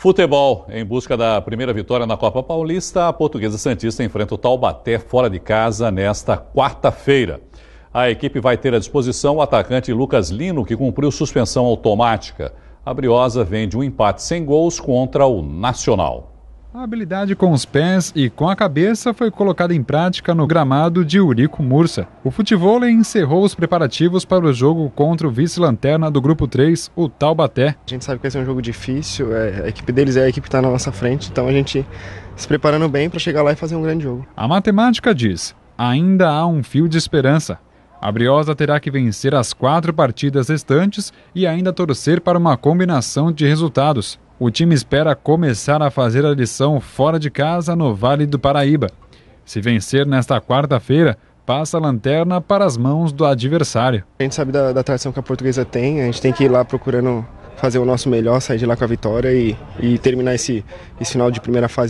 Futebol. Em busca da primeira vitória na Copa Paulista, a Portuguesa Santista enfrenta o Taubaté fora de casa nesta quarta-feira. A equipe vai ter à disposição o atacante Lucas Lino, que cumpriu suspensão automática. A Briosa vende um empate sem gols contra o Nacional. A habilidade com os pés e com a cabeça foi colocada em prática no gramado de Urico Mursa. O futebol encerrou os preparativos para o jogo contra o vice-lanterna do grupo 3, o Taubaté. A gente sabe que vai ser um jogo difícil, é, a equipe deles é a equipe que está na nossa frente, então a gente se preparando bem para chegar lá e fazer um grande jogo. A matemática diz: ainda há um fio de esperança. A Briosa terá que vencer as quatro partidas restantes e ainda torcer para uma combinação de resultados o time espera começar a fazer a lição fora de casa no Vale do Paraíba. Se vencer nesta quarta-feira, passa a lanterna para as mãos do adversário. A gente sabe da, da tradição que a portuguesa tem, a gente tem que ir lá procurando fazer o nosso melhor, sair de lá com a vitória e, e terminar esse, esse final de primeira fase.